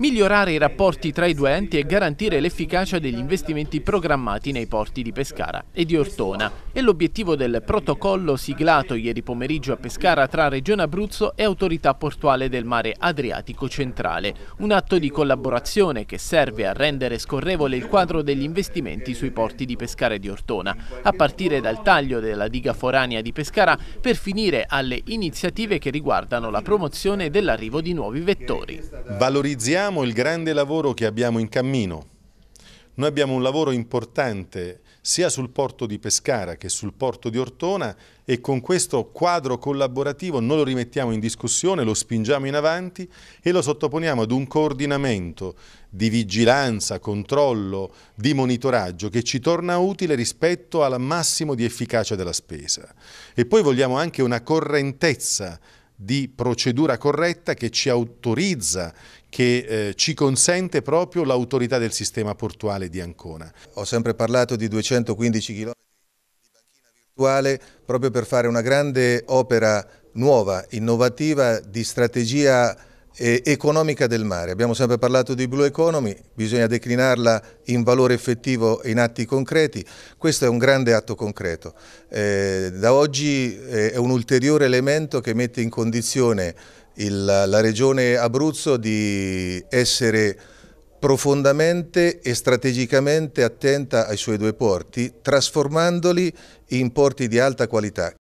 migliorare i rapporti tra i due enti e garantire l'efficacia degli investimenti programmati nei porti di Pescara e di Ortona. È l'obiettivo del protocollo siglato ieri pomeriggio a Pescara tra Regione Abruzzo e Autorità Portuale del Mare Adriatico Centrale, un atto di collaborazione che serve a rendere scorrevole il quadro degli investimenti sui porti di Pescara e di Ortona, a partire dal taglio della diga foranea di Pescara per finire alle iniziative che riguardano la promozione dell'arrivo di nuovi vettori. Valorizziamo Sottolineiamo il grande lavoro che abbiamo in cammino. Noi abbiamo un lavoro importante sia sul porto di Pescara che sul porto di Ortona e con questo quadro collaborativo non lo rimettiamo in discussione, lo spingiamo in avanti e lo sottoponiamo ad un coordinamento di vigilanza, controllo, di monitoraggio che ci torna utile rispetto al massimo di efficacia della spesa. E poi vogliamo anche una correntezza di procedura corretta che ci autorizza che eh, ci consente proprio l'autorità del sistema portuale di Ancona. Ho sempre parlato di 215 km di banchina virtuale proprio per fare una grande opera nuova, innovativa, di strategia economica del mare. Abbiamo sempre parlato di Blue Economy, bisogna declinarla in valore effettivo e in atti concreti. Questo è un grande atto concreto. Eh, da oggi eh, è un ulteriore elemento che mette in condizione il, la regione Abruzzo di essere profondamente e strategicamente attenta ai suoi due porti, trasformandoli in porti di alta qualità